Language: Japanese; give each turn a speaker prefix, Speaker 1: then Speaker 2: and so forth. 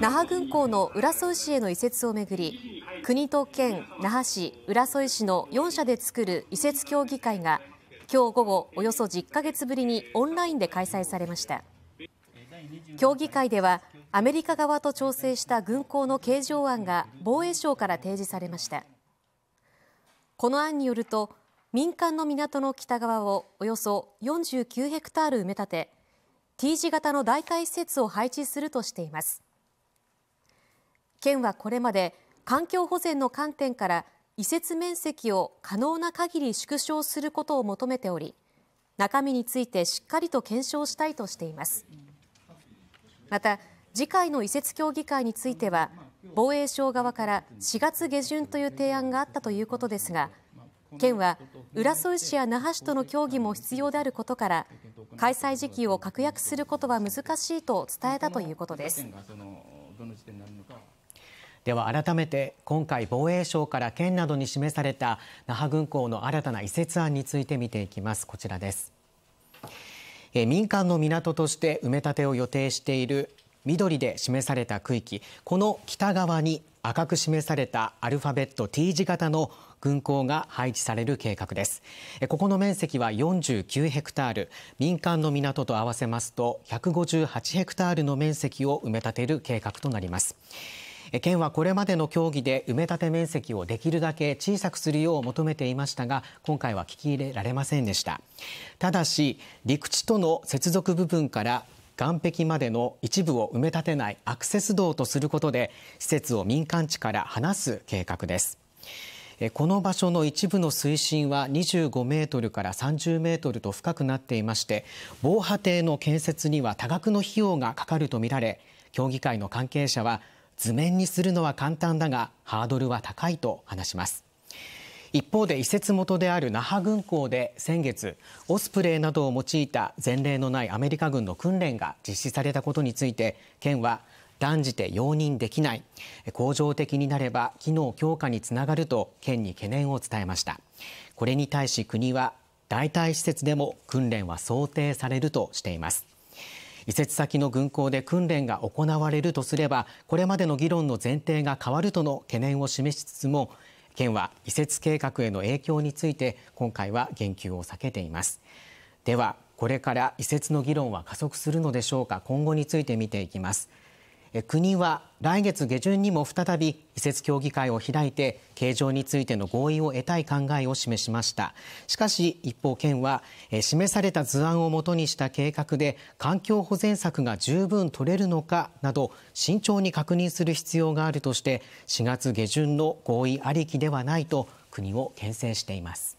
Speaker 1: 那覇軍
Speaker 2: 港の浦添市への移設をめぐり国と県、那覇市、浦添市の4社で作る移設協議会が今日午後およそ10ヶ月ぶりにオンラインで開催されました協議会ではアメリカ側と調整した軍港の形状案が防衛省から提示されましたこの案によると民間の港の北側をおよそ49ヘクタール埋め立て T 字型の大会施設を配置するとしています県はこれまで環境保全の観点から移設面積を可能な限り縮小することを求めており中身についてしっかりと検証したいとしていますまた次回の移設協議会については防衛省側から4月下旬という提案があったということですが県は浦添市や那覇市との協議も必要であることから開催時期を確約することは難しいと伝えたということです。
Speaker 1: では改めて今回防衛省から県などに示された那覇軍港の新たな移設案について見ていきますこちらです民間の港として埋め立てを予定している緑で示された区域この北側に赤く示されたアルファベット T 字型の軍港が配置される計画ですここの面積は49ヘクタール民間の港と合わせますと158ヘクタールの面積を埋め立てる計画となります県はこれまでの協議で埋め立て面積をできるだけ小さくするよう求めていましたが今回は聞き入れられませんでしたただし陸地との接続部分から岸壁までの一部を埋め立てないアクセス道とすることで施設を民間地から離す計画ですこの場所の一部の水深は25メートルから30メートルと深くなっていまして防波堤の建設には多額の費用がかかるとみられ協議会の関係者は図面にするのは簡単だがハードルは高いと話します一方で移設元である那覇軍港で先月オスプレイなどを用いた前例のないアメリカ軍の訓練が実施されたことについて県は断じて容認できない恒常的になれば機能強化につながると県に懸念を伝えましたこれに対し国は代替施設でも訓練は想定されるとしています移設先の軍港で訓練が行われるとすればこれまでの議論の前提が変わるとの懸念を示しつつも県は移設計画への影響について今回は言及を避けていますではこれから移設の議論は加速するのでしょうか今後について見ていきます国は来月下旬にも再び移設協議会を開いて形状についての合意を得たい考えを示しましたしかし一方県は示された図案をもとにした計画で環境保全策が十分取れるのかなど慎重に確認する必要があるとして4月下旬の合意ありきではないと国を牽制しています